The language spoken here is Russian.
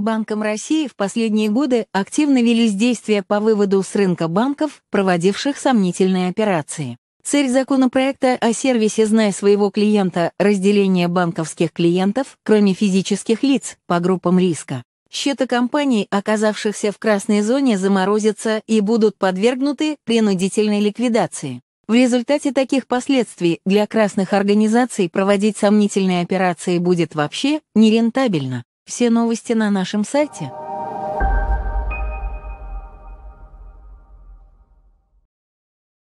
Банком России в последние годы активно велись действия по выводу с рынка банков, проводивших сомнительные операции. Цель законопроекта о сервисе «Знай своего клиента» – разделение банковских клиентов, кроме физических лиц, по группам риска. Счета компаний, оказавшихся в красной зоне, заморозятся и будут подвергнуты принудительной ликвидации. В результате таких последствий для красных организаций проводить сомнительные операции будет вообще нерентабельно. Все новости на нашем сайте –